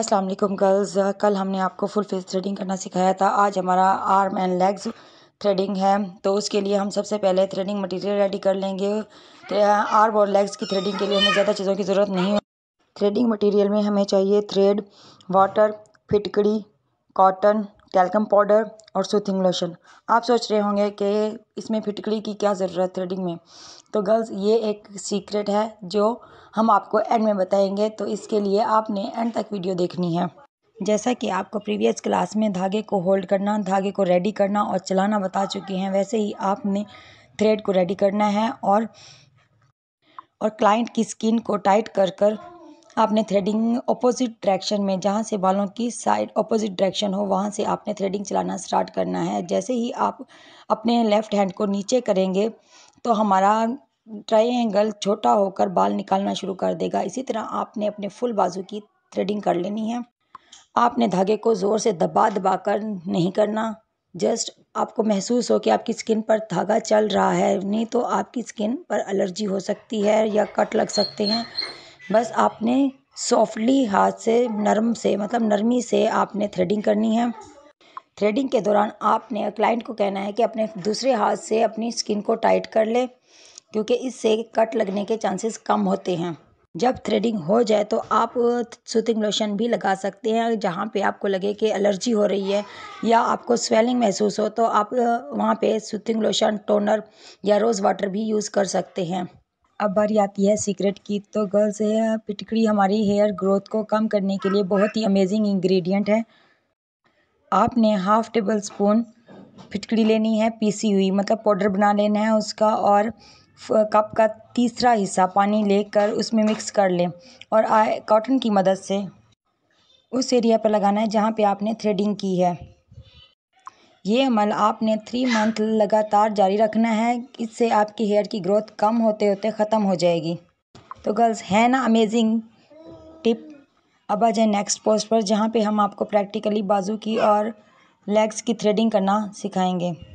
अस्सलाम वालेकुम गर्ल्स कल हमने आपको फुल फेस थ्रेडिंग करना सिखाया था आज हमारा आर्म एंड लेग्स थ्रेडिंग है तो उसके लिए हम सबसे पहले थ्रेडिंग मटेरियल रेडी कर लेंगे आर्म तो, और लेग्स की थ्रेडिंग के लिए हमें ज़्यादा चीज़ों की ज़रूरत नहीं थ्रेडिंग मटेरियल में हमें चाहिए थ्रेड वाटर फिटकड़ी कॉटन कैल्कम पाउडर और सूथिंग लोशन आप सोच रहे होंगे कि इसमें फिटकड़ी की क्या ज़रूरत है थ्रेडिंग में तो गर्ल्स ये एक सीक्रेट है जो हम आपको एंड में बताएंगे तो इसके लिए आपने एंड तक वीडियो देखनी है जैसा कि आपको प्रीवियस क्लास में धागे को होल्ड करना धागे को रेडी करना और चलाना बता चुके हैं वैसे ही आपने थ्रेड को रेडी करना है और और क्लाइंट की स्किन को टाइट कर कर आपने थ्रेडिंग अपोजिट डायरेक्शन में जहाँ से बालों की साइड अपोजिट डायरेक्शन हो वहाँ से आपने थ्रेडिंग चलाना स्टार्ट करना है जैसे ही आप अपने लेफ़्ट हैंड को नीचे करेंगे तो हमारा ट्राइंगल छोटा होकर बाल निकालना शुरू कर देगा इसी तरह आपने अपने फुल बाजू की थ्रेडिंग कर लेनी है आपने धागे को ज़ोर से दबा दबा कर नहीं करना जस्ट आपको महसूस हो कि आपकी स्किन पर धागा चल रहा है नहीं तो आपकी स्किन पर एलर्जी हो सकती है या कट लग सकते हैं बस आपने सॉफ्टली हाथ से नरम से मतलब नरमी से आपने थ्रेडिंग करनी है थ्रेडिंग के दौरान आपने क्लाइंट को कहना है कि अपने दूसरे हाथ से अपनी स्किन को टाइट कर ले क्योंकि इससे कट लगने के चांसेस कम होते हैं जब थ्रेडिंग हो जाए तो आप सूथिंग लोशन भी लगा सकते हैं जहाँ पे आपको लगे कि एलर्जी हो रही है या आपको स्वेलिंग महसूस हो तो आप वहाँ पे सूथिंग लोशन टोनर या रोज़ वाटर भी यूज़ कर सकते हैं अब बारी आती है सीक्रेट की तो गर्ल्स हेयर पिटकड़ी हमारी हेयर ग्रोथ को कम करने के लिए बहुत ही अमेजिंग इंग्रेडिएंट है आपने हाफ़ टेबल स्पून फिटकड़ी लेनी है पीसी हुई मतलब पाउडर बना लेना है उसका और कप का तीसरा हिस्सा पानी लेकर उसमें मिक्स कर लें और कॉटन की मदद से उस एरिया पर लगाना है जहाँ पे आपने थ्रेडिंग की है ये अमल आपने थ्री मंथ लगातार जारी रखना है इससे आपकी हेयर की ग्रोथ कम होते होते ख़त्म हो जाएगी तो गर्ल्स है ना अमेजिंग टिप अब आ जाए नेक्स्ट पोस्ट पर जहाँ पे हम आपको प्रैक्टिकली बाजू की और लेग्स की थ्रेडिंग करना सिखाएंगे